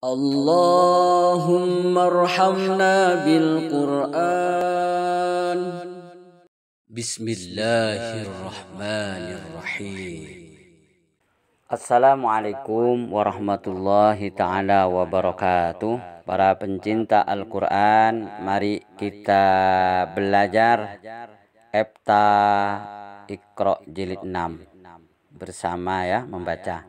Allahumma arhamna بالقرآن بسم الله Assalamualaikum warahmatullahi taala wabarakatuh. Para pencinta Al-Qur'an, mari kita belajar Epta Iqra jilid 6 bersama ya membaca.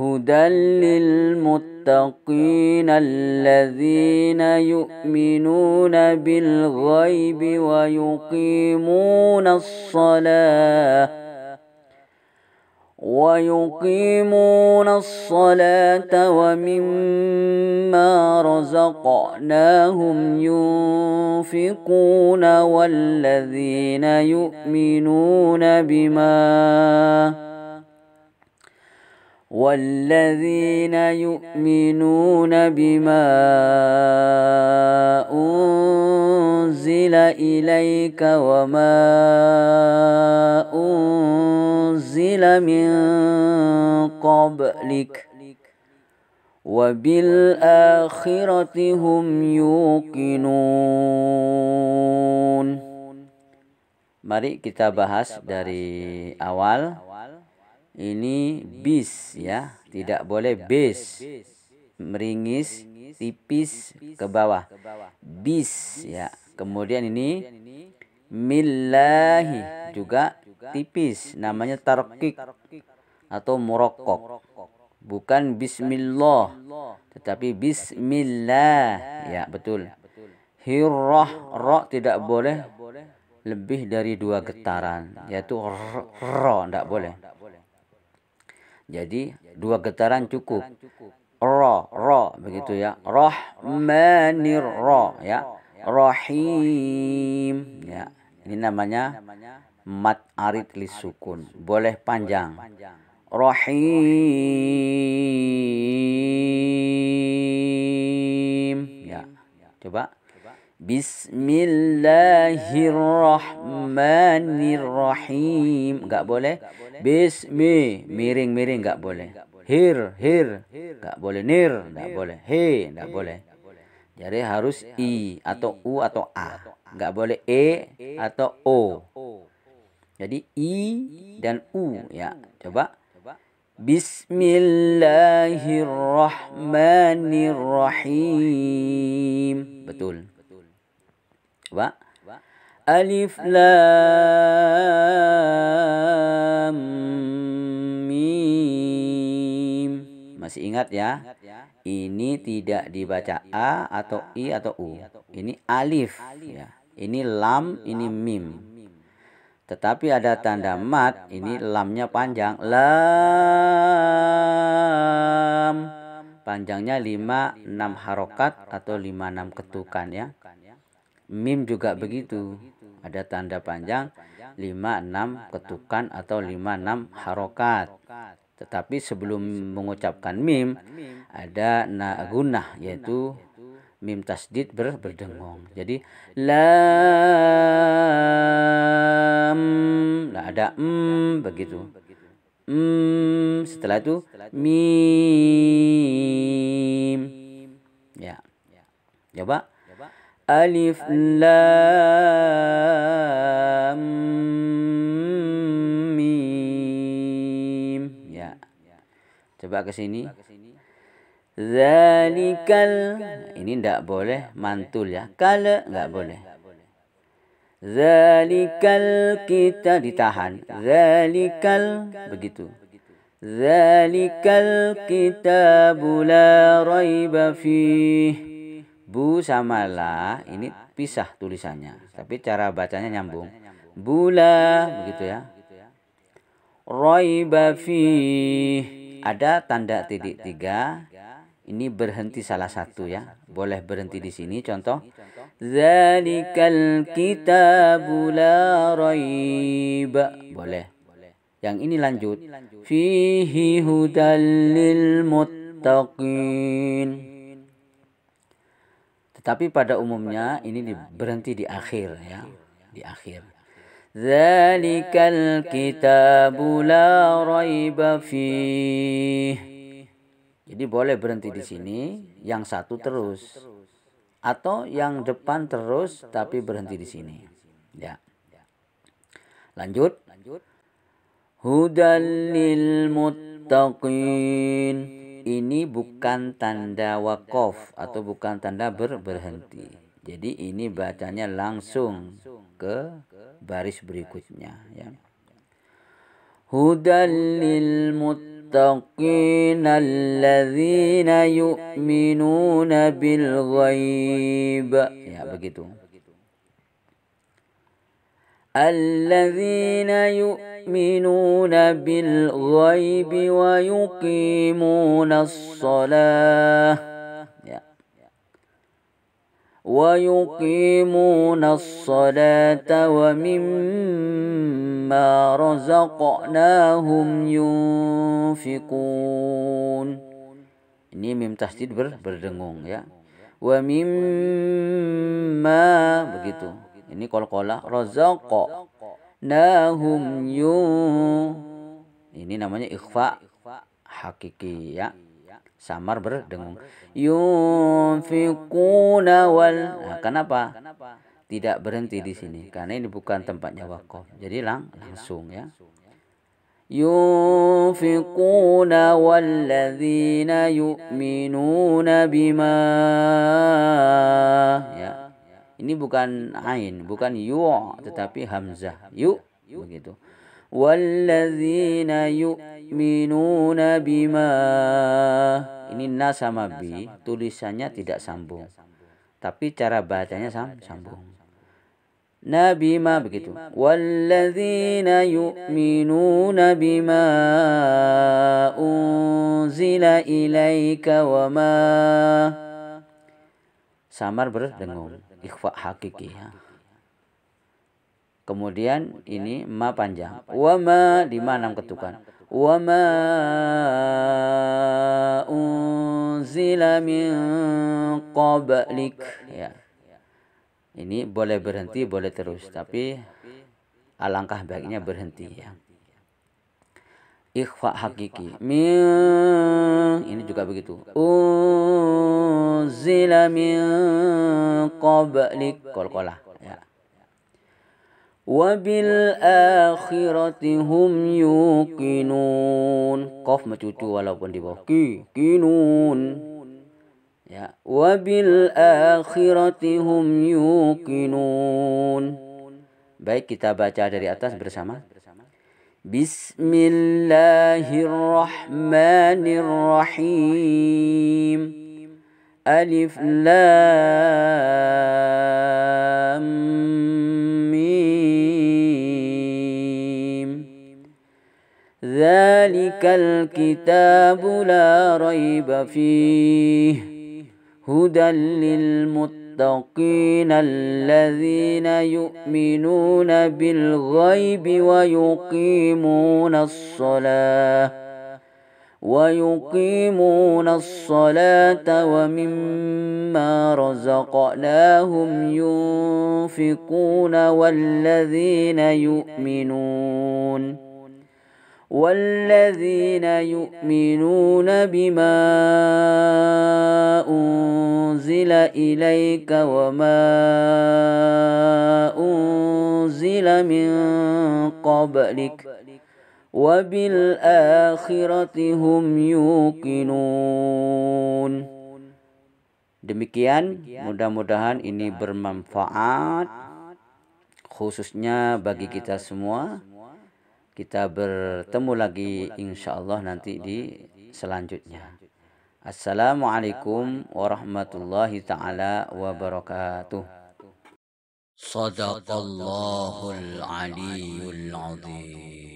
هدى للمتقين الذين يؤمنون بالغيب ويقيمون الصلاة ويقيمون الصلاة ومما رزقناهم ينفقون والذين يؤمنون بما والذين يؤمنون بما أنزل إليك وما أنزل من قبلك وبالآخرة هم يوقنون Mari kita bahas dari awal ini bis ya, tidak boleh bis. Meringis tipis ke bawah. Bis ya. Kemudian ini millahi juga tipis namanya tarqiq atau murokok. Bukan bismillah tetapi bismillah ya betul. Hirrah ra tidak boleh lebih dari dua getaran yaitu ro tidak boleh jadi dua getaran cukup. Ro, ro begitu ya. Rahmanir ro ya. Rohim, ya. Ini namanya mat arid lisukun. Boleh panjang. Rohim, ya. Coba Bismillahirrahmanirrahim. Enggak boleh. Bismi miring-miring enggak boleh. Hir hir enggak boleh. Nir enggak boleh. He enggak boleh. Jadi harus i atau u atau a. Enggak boleh e atau o. Jadi i dan u ya. Coba Bismillahirrahmanirrahim. Betul. Coba. Alif Lam Mim. Masih ingat ya? ya? Ini tidak dibaca A atau I atau U. Ini alif ya. Ini lam, ini mim. Tetapi ada tanda mat, ini lamnya panjang. Lam. Panjangnya 5 6 harokat atau 5 6 ketukan ya. ya. Mim juga begitu. Ada tanda panjang lima enam ketukan atau lima enam harokat. Tetapi sebelum mengucapkan mim, ada nagunah yaitu mim tasdid ber berdengong. Jadi lam nah ada m begitu. m setelah itu mim. Ya. Coba ya, ألف لام ميم ya coba ke sini zalikal ini ndak boleh mantul ya kala nggak boleh zalikal kita ditahan zalikal begitu zalikal kita la raiba fih Bu sama la ini pisah tulisannya, tapi cara bacanya nyambung. Bula begitu ya. Roy Bafi ada tanda titik tiga. Ini berhenti salah satu ya. Boleh berhenti di sini contoh. Zalikal kita bula roiba. Boleh. Yang ini lanjut. Fihi Hudalil muttaqin. Tapi pada umumnya ini di, berhenti di ya. akhir ya, di akhir. Zalikal kitab la raiba Jadi boleh berhenti di sini, yang satu terus atau yang depan terus tapi berhenti di sini. Ya. ya. Lanjut. Lanjut. Hudal lil muttaqin ini bukan tanda wakof atau bukan tanda ber berhenti. Jadi ini bacanya langsung ke baris berikutnya ya. Hudalil lil muttaqin alladzina yu'minuna bil ghaib. Ya begitu. Alladzina yu'minuna يؤمنون بالغيب ويقيمون الصلاة ويقيمون الصلاة ومما رزقناهم ينفقون ini mim tasdid ber, berdengung ya wa mimma begitu ini kol-kola razaqo nahum yu ini namanya ikhfa hakiki ya samar berdengung yunfiquna wal nah, kenapa tidak berhenti di sini karena ini bukan tempatnya wakaf jadi lang langsung ya ينفقون والذين yu'minuna bima ya. Ini bukan ain, bukan yu, tetapi hamzah. Yu begitu. Walladzina yu'minuna bima ini na sama bi tulisannya tidak sambung tapi cara bacanya sam sambung Nabi ma begitu walladzina yu'minuna bima unzila ilaika wa ma samar berdengung ikhfa hakiki ya. Kemudian ini ma panjang. Wa ma lima enam ketukan. Wa ma unzila min qablik ya. Ini boleh berhenti, boleh terus, tapi alangkah baiknya berhenti ya. Ikhfa hakiki. Min ini juga begitu. Un unzila min qablik qalqalah ya. Wabil akhirati hum yuqinun. Qaf macucu walaupun di bawah. Ki, Ya, wabil akhirati hum yuqinun. Baik kita baca dari atas bersama. Bismillahirrahmanirrahim. ألف لام ميم ذلك الكتاب لا ريب فيه هدى للمتقين الذين يؤمنون بالغيب ويقيمون الصلاه ويقيمون الصلاة ومما رزقناهم ينفقون والذين يؤمنون والذين يؤمنون بما أنزل إليك وما أنزل من قبلك وبالآخرة هم يوقنون Demikian mudah-mudahan ini bermanfaat khususnya bagi kita semua. Kita bertemu lagi insya Allah nanti di selanjutnya. Assalamualaikum warahmatullahi taala wabarakatuh. Sadaqallahul aliyul azim.